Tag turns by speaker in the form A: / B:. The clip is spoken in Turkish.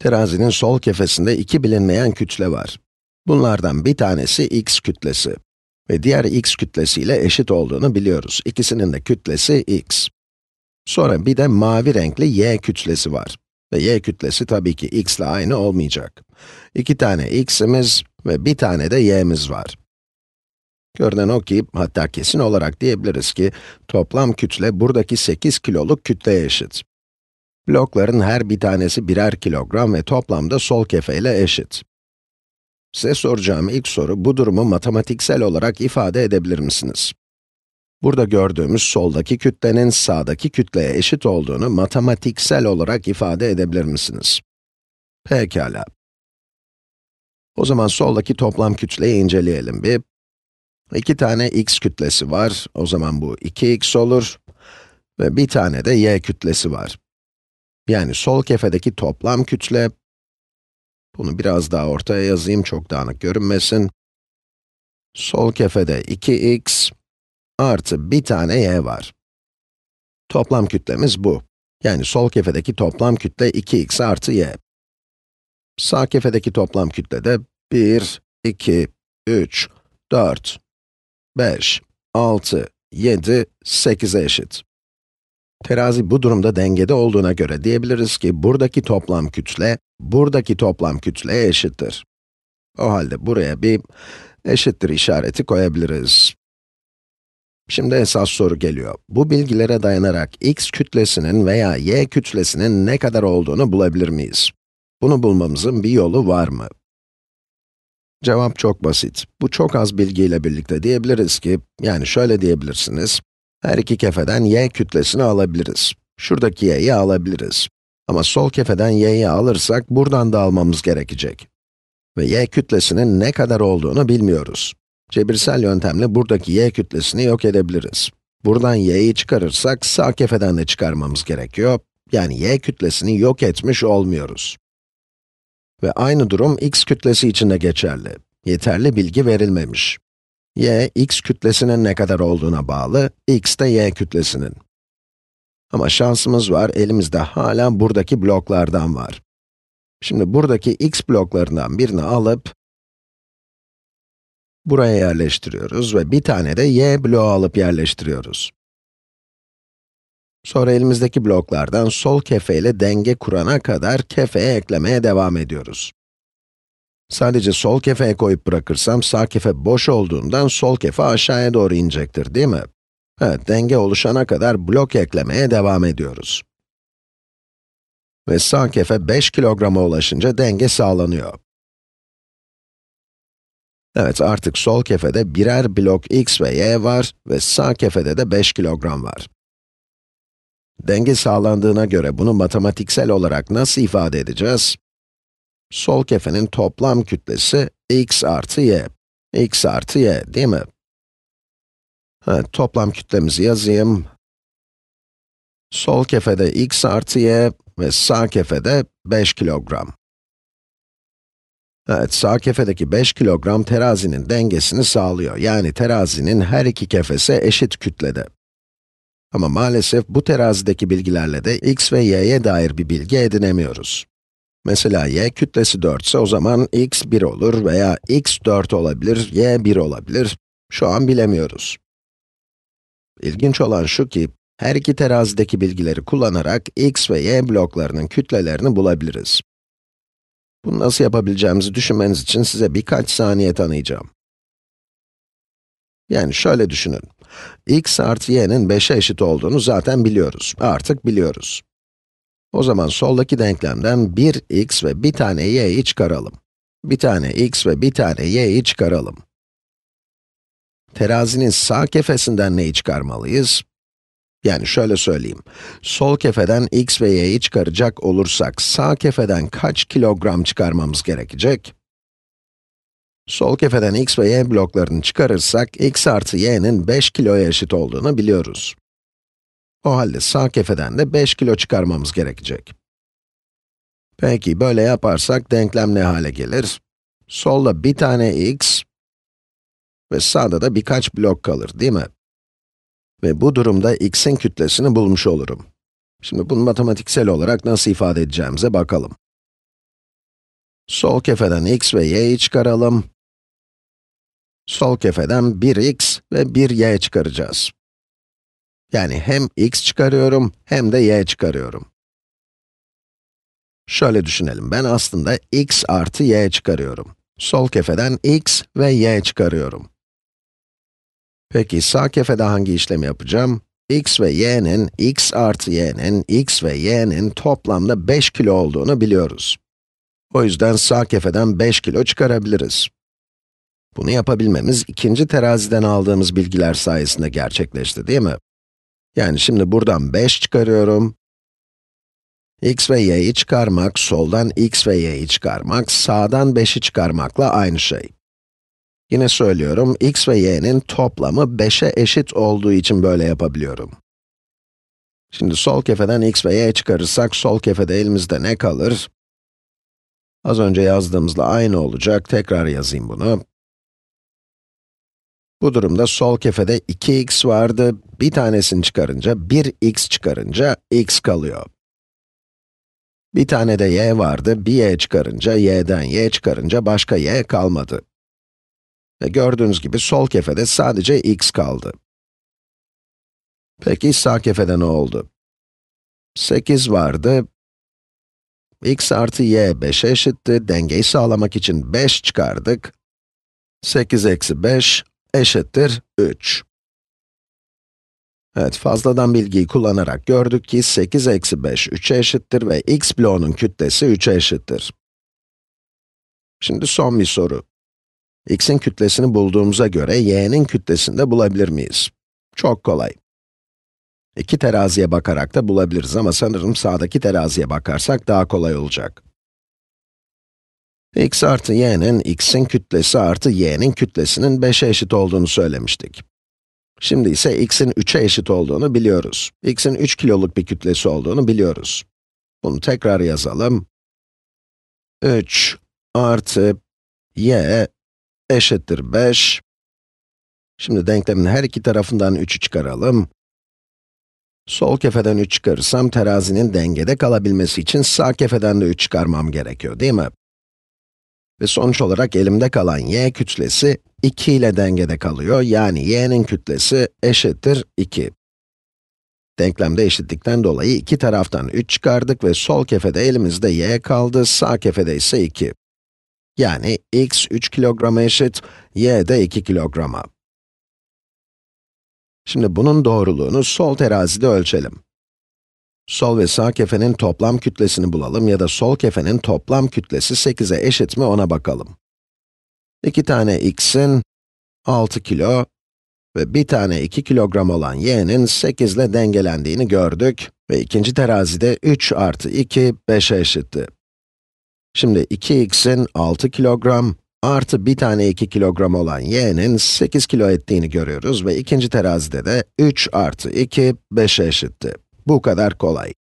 A: Terazinin sol kefesinde iki bilinmeyen kütle var. Bunlardan bir tanesi x kütlesi ve diğer x kütlesiyle eşit olduğunu biliyoruz. İkisinin de kütlesi x. Sonra bir de mavi renkli y kütlesi var. Ve y kütlesi tabii ki x ile aynı olmayacak. İki tane x'imiz ve bir tane de y'miz var. Görünen o ki, hatta kesin olarak diyebiliriz ki, toplam kütle buradaki 8 kiloluk kütleye eşit. Blokların her bir tanesi birer kilogram ve toplamda sol kefeyle eşit. Size soracağım ilk soru, bu durumu matematiksel olarak ifade edebilir misiniz? Burada gördüğümüz soldaki kütlenin sağdaki kütleye eşit olduğunu matematiksel olarak ifade edebilir misiniz? Pekala. O zaman soldaki toplam kütleyi inceleyelim bir. İki tane x kütlesi var, o zaman bu 2x olur. Ve bir tane de y kütlesi var. Yani sol kefedeki toplam kütle, bunu biraz daha ortaya yazayım çok dağınık görünmesin. Sol kefede 2x artı bir tane y var. Toplam kütlemiz bu. Yani sol kefedeki toplam kütle 2x artı y. Sağ kefedeki toplam kütle de 1, 2, 3, 4, 5, 6, 7, 8'e eşit. Terazi bu durumda dengede olduğuna göre diyebiliriz ki buradaki toplam kütle, buradaki toplam kütleye eşittir. O halde buraya bir eşittir işareti koyabiliriz. Şimdi esas soru geliyor. Bu bilgilere dayanarak x kütlesinin veya y kütlesinin ne kadar olduğunu bulabilir miyiz? Bunu bulmamızın bir yolu var mı? Cevap çok basit. Bu çok az bilgiyle birlikte diyebiliriz ki, yani şöyle diyebilirsiniz. Her iki kefeden y kütlesini alabiliriz. Şuradaki y'yi alabiliriz. Ama sol kefeden y'yi alırsak buradan da almamız gerekecek. Ve y kütlesinin ne kadar olduğunu bilmiyoruz. Cebirsel yöntemle buradaki y kütlesini yok edebiliriz. Buradan y'yi çıkarırsak sağ kefeden de çıkarmamız gerekiyor. Yani y kütlesini yok etmiş olmuyoruz. Ve aynı durum x kütlesi için de geçerli. Yeterli bilgi verilmemiş y, x kütlesinin ne kadar olduğuna bağlı, x de y kütlesinin. Ama şansımız var, elimizde hala buradaki bloklardan var. Şimdi buradaki x bloklarından birini alıp, buraya yerleştiriyoruz ve bir tane de y bloğu alıp yerleştiriyoruz. Sonra elimizdeki bloklardan sol kefeyle denge kurana kadar kefeye eklemeye devam ediyoruz. Sadece sol kefeye koyup bırakırsam sağ kefe boş olduğundan sol kefe aşağıya doğru inecektir değil mi? Evet, denge oluşana kadar blok eklemeye devam ediyoruz. Ve sağ kefe 5 kilograma ulaşınca denge sağlanıyor. Evet, artık sol kefede birer blok x ve y var ve sağ kefede de 5 kilogram var. Denge sağlandığına göre bunu matematiksel olarak nasıl ifade edeceğiz? Sol kefenin toplam kütlesi x artı y. x artı y, değil mi? Evet, toplam kütlemizi yazayım. Sol kefede x artı y ve sağ kefede 5 kilogram. Evet, sağ kefedeki 5 kilogram terazinin dengesini sağlıyor. Yani terazinin her iki kefesi eşit kütlede. Ama maalesef bu terazideki bilgilerle de x ve y'ye dair bir bilgi edinemiyoruz. Mesela y kütlesi 4 ise o zaman x 1 olur veya x 4 olabilir, y 1 olabilir. Şu an bilemiyoruz. İlginç olan şu ki, her iki terazideki bilgileri kullanarak x ve y bloklarının kütlelerini bulabiliriz. Bunu nasıl yapabileceğimizi düşünmeniz için size birkaç saniye tanıyacağım. Yani şöyle düşünün. x artı y'nin 5'e eşit olduğunu zaten biliyoruz. Artık biliyoruz. O zaman soldaki denklemden bir x ve bir tane y'yi çıkaralım. Bir tane x ve bir tane y'yi çıkaralım. Terazinin sağ kefesinden neyi çıkarmalıyız? Yani şöyle söyleyeyim, sol kefeden x ve y'yi çıkaracak olursak, sağ kefeden kaç kilogram çıkarmamız gerekecek? Sol kefeden x ve y bloklarını çıkarırsak, x artı y'nin 5 kilo eşit olduğunu biliyoruz. O halde sağ kefeden de 5 kilo çıkarmamız gerekecek. Peki, böyle yaparsak denklem ne hale gelir? Solda bir tane x ve sağda da birkaç blok kalır, değil mi? Ve bu durumda x'in kütlesini bulmuş olurum. Şimdi bunu matematiksel olarak nasıl ifade edeceğimize bakalım. Sol kefeden x ve y'yi çıkaralım. Sol kefeden 1x ve 1y çıkaracağız. Yani hem x çıkarıyorum hem de y çıkarıyorum. Şöyle düşünelim, ben aslında x artı y çıkarıyorum. Sol kefeden x ve y çıkarıyorum. Peki sağ kefede hangi işlemi yapacağım? x ve y'nin, x artı y'nin, x ve y'nin toplamda 5 kilo olduğunu biliyoruz. O yüzden sağ kefeden 5 kilo çıkarabiliriz. Bunu yapabilmemiz ikinci teraziden aldığımız bilgiler sayesinde gerçekleşti değil mi? Yani şimdi buradan 5 çıkarıyorum. x ve y'yi çıkarmak, soldan x ve y'yi çıkarmak, sağdan 5'i çıkarmakla aynı şey. Yine söylüyorum, x ve y'nin toplamı 5'e eşit olduğu için böyle yapabiliyorum. Şimdi sol kefeden x ve y çıkarırsak, sol kefede elimizde ne kalır? Az önce yazdığımızla aynı olacak, tekrar yazayım bunu. Bu durumda sol kefede 2x vardı, bir tanesini çıkarınca 1x çıkarınca x kalıyor. Bir tane de y vardı, bir y çıkarınca, y'den y çıkarınca başka y kalmadı. Ve gördüğünüz gibi sol kefede sadece x kaldı. Peki sağ kefede ne oldu? 8 vardı, x artı y 5'e eşitti, dengeyi sağlamak için 5 çıkardık. 8 eksi 5, eşittir 3. Evet, fazladan bilgiyi kullanarak gördük ki 8 eksi 5 3'e eşittir ve x bloğunun kütlesi 3'e eşittir. Şimdi son bir soru. x'in kütlesini bulduğumuza göre y'nin kütlesini de bulabilir miyiz? Çok kolay. İki teraziye bakarak da bulabiliriz ama sanırım sağdaki teraziye bakarsak daha kolay olacak x artı y'nin x'in kütlesi artı y'nin kütlesinin 5'e eşit olduğunu söylemiştik. Şimdi ise x'in 3'e eşit olduğunu biliyoruz. x'in 3 kiloluk bir kütlesi olduğunu biliyoruz. Bunu tekrar yazalım. 3 artı y eşittir 5. Şimdi denklemin her iki tarafından 3'ü çıkaralım. Sol kefeden 3 çıkarırsam terazinin dengede kalabilmesi için sağ kefeden de 3 çıkarmam gerekiyor değil mi? Ve sonuç olarak elimde kalan y kütlesi 2 ile dengede kalıyor. Yani y'nin kütlesi eşittir 2. Denklemde eşitlikten dolayı iki taraftan 3 çıkardık ve sol kefede elimizde y kaldı, sağ kefede ise 2. Yani x 3 kilograma eşit, y de 2 kilograma. Şimdi bunun doğruluğunu sol terazide ölçelim. Sol ve sağ kefenin toplam kütlesini bulalım ya da sol kefenin toplam kütlesi 8'e eşit mi ona bakalım. İki tane x'in 6 kilo ve bir tane 2 kilogram olan y'nin 8 ile dengelendiğini gördük ve ikinci terazide 3 artı 2, 5'e eşitti. Şimdi 2x'in 6 kilogram artı bir tane 2 kilogram olan y'nin 8 kilo ettiğini görüyoruz ve ikinci terazide de 3 artı 2, 5'e eşitti. Bu kadar kolay.